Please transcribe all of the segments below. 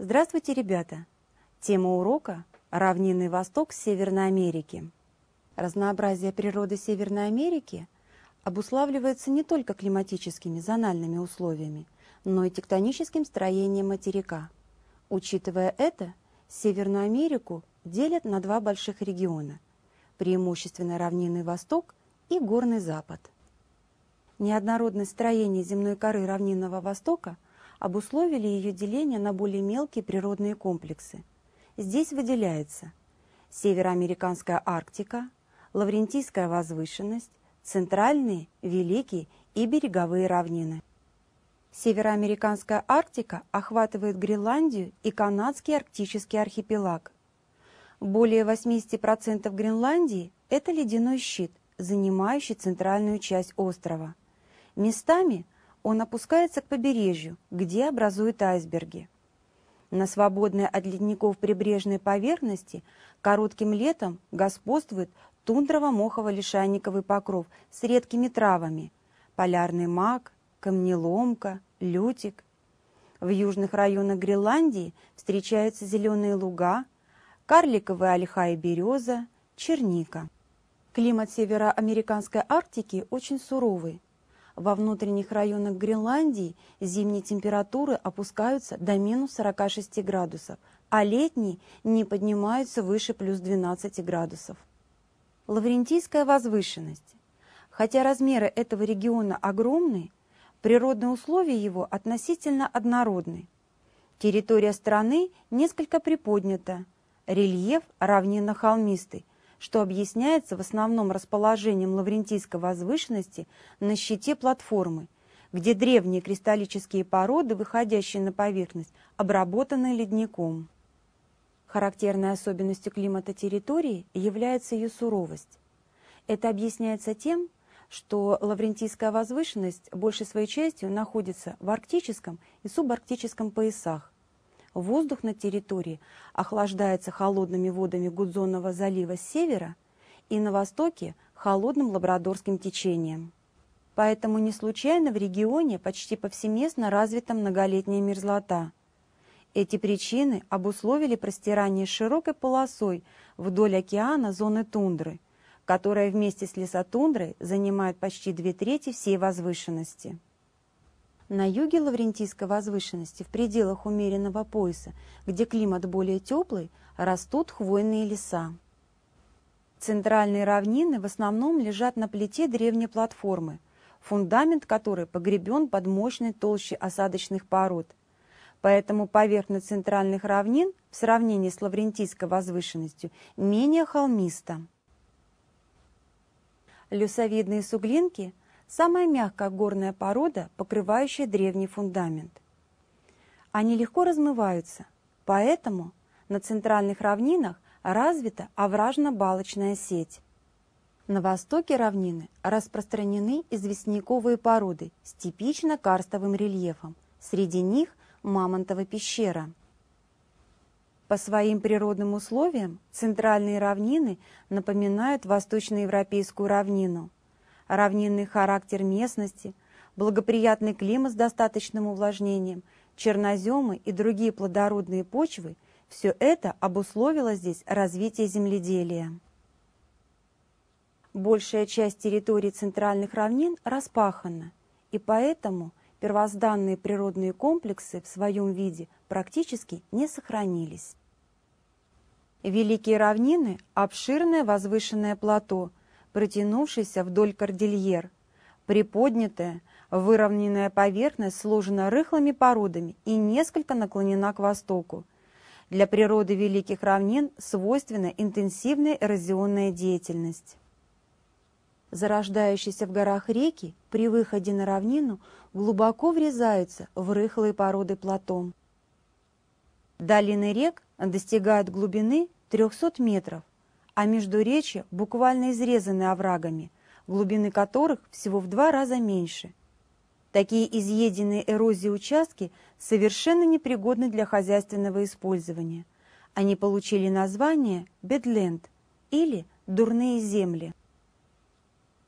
Здравствуйте, ребята! Тема урока – равнинный восток Северной Америки. Разнообразие природы Северной Америки обуславливается не только климатическими зональными условиями, но и тектоническим строением материка. Учитывая это, Северную Америку делят на два больших региона – преимущественно равнинный восток и горный запад. Неоднородность строения земной коры равнинного востока – обусловили ее деление на более мелкие природные комплексы. Здесь выделяется североамериканская Арктика, Лаврентийская возвышенность, центральные, великие и береговые равнины. Североамериканская Арктика охватывает Гренландию и канадский арктический архипелаг. Более 80% Гренландии – это ледяной щит, занимающий центральную часть острова. Местами он опускается к побережью, где образуют айсберги. На свободной от ледников прибрежной поверхности коротким летом господствует тундрово-мохово-лишайниковый покров с редкими травами – полярный мак, камнеломка, лютик. В южных районах Гренландии встречаются зеленые луга, карликовые ольха и береза, черника. Климат североамериканской Арктики очень суровый – во внутренних районах Гренландии зимние температуры опускаются до минус 46 градусов, а летние не поднимаются выше плюс 12 градусов. Лаврентийская возвышенность. Хотя размеры этого региона огромны, природные условия его относительно однородны. Территория страны несколько приподнята, рельеф равнинно-холмистый, что объясняется в основном расположением лаврентийской возвышенности на щите платформы, где древние кристаллические породы, выходящие на поверхность, обработаны ледником. Характерной особенностью климата территории является ее суровость. Это объясняется тем, что Лаврентийская возвышенность большей своей частью находится в арктическом и субарктическом поясах, воздух на территории охлаждается холодными водами Гудзонного залива с севера и на востоке холодным лабрадорским течением. Поэтому не случайно в регионе почти повсеместно развита многолетняя мерзлота. Эти причины обусловили простирание широкой полосой вдоль океана зоны тундры, которая вместе с лесотундрой занимает почти две трети всей возвышенности. На юге Лаврентийской возвышенности, в пределах умеренного пояса, где климат более теплый, растут хвойные леса. Центральные равнины в основном лежат на плите древней платформы, фундамент которой погребен под мощной толщей осадочных пород. Поэтому поверхность центральных равнин в сравнении с Лаврентийской возвышенностью менее холмиста. Лесовидные суглинки – самая мягкая горная порода, покрывающая древний фундамент. Они легко размываются, поэтому на центральных равнинах развита овражно-балочная сеть. На востоке равнины распространены известняковые породы с типично карстовым рельефом. Среди них Мамонтова пещера. По своим природным условиям центральные равнины напоминают восточноевропейскую равнину равнинный характер местности, благоприятный климат с достаточным увлажнением, черноземы и другие плодородные почвы – все это обусловило здесь развитие земледелия. Большая часть территории центральных равнин распахана, и поэтому первозданные природные комплексы в своем виде практически не сохранились. Великие равнины – обширное возвышенное плато – протянувшийся вдоль кордильер. Приподнятая, выровненная поверхность сложена рыхлыми породами и несколько наклонена к востоку. Для природы Великих равнин свойственна интенсивная эрозионная деятельность. Зарождающиеся в горах реки при выходе на равнину глубоко врезаются в рыхлые породы платом. Долины рек достигают глубины 300 метров, а междуречья буквально изрезаны оврагами, глубины которых всего в два раза меньше. Такие изъеденные эрозией участки совершенно непригодны для хозяйственного использования. Они получили название «бедленд» или «дурные земли».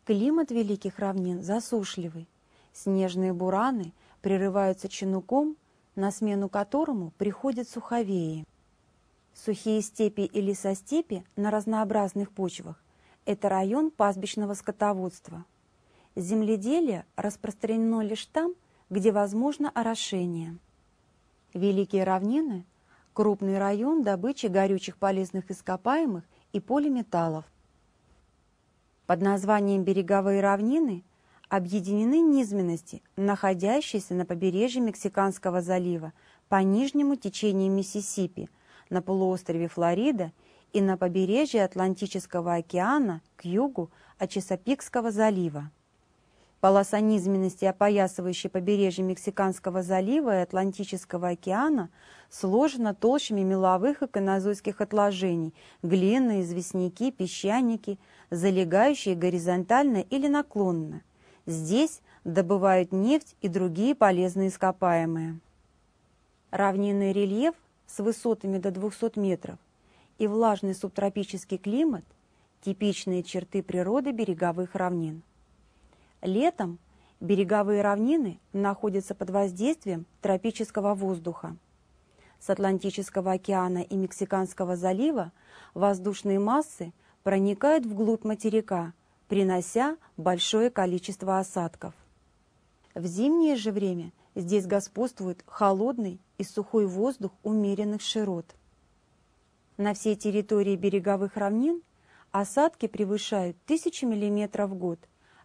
Климат Великих Равнин засушливый. Снежные бураны прерываются чинуком, на смену которому приходят суховеи. Сухие степи и лесостепи на разнообразных почвах – это район пастбищного скотоводства. Земледелие распространено лишь там, где возможно орошение. Великие равнины – крупный район добычи горючих полезных ископаемых и полиметаллов. Под названием «береговые равнины» объединены низменности, находящиеся на побережье Мексиканского залива по нижнему течению Миссисипи – на полуострове Флорида и на побережье Атлантического океана к югу от Чесопикского залива. Полоса низменности, опоясывающая побережье Мексиканского залива и Атлантического океана, сложена толщами меловых и канозойских отложений, глины, известняки, песчаники, залегающие горизонтально или наклонно. Здесь добывают нефть и другие полезные ископаемые. Равнинный рельеф с высотами до 200 метров и влажный субтропический климат – типичные черты природы береговых равнин. Летом береговые равнины находятся под воздействием тропического воздуха. С Атлантического океана и Мексиканского залива воздушные массы проникают вглубь материка, принося большое количество осадков. В зимнее же время – Здесь господствует холодный и сухой воздух умеренных широт. На всей территории береговых равнин осадки превышают 1000 мм в год,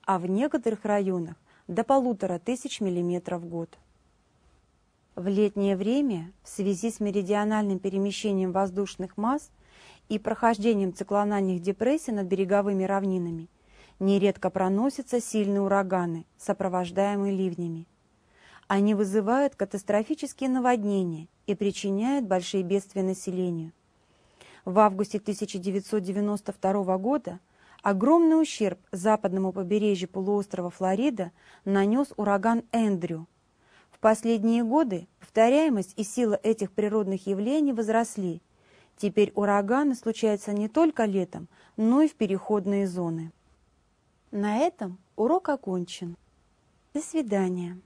а в некоторых районах до 1500 мм в год. В летнее время в связи с меридиональным перемещением воздушных масс и прохождением циклональных депрессий над береговыми равнинами нередко проносятся сильные ураганы, сопровождаемые ливнями. Они вызывают катастрофические наводнения и причиняют большие бедствия населению. В августе 1992 года огромный ущерб западному побережью полуострова Флорида нанес ураган Эндрю. В последние годы повторяемость и сила этих природных явлений возросли. Теперь ураганы случаются не только летом, но и в переходные зоны. На этом урок окончен. До свидания.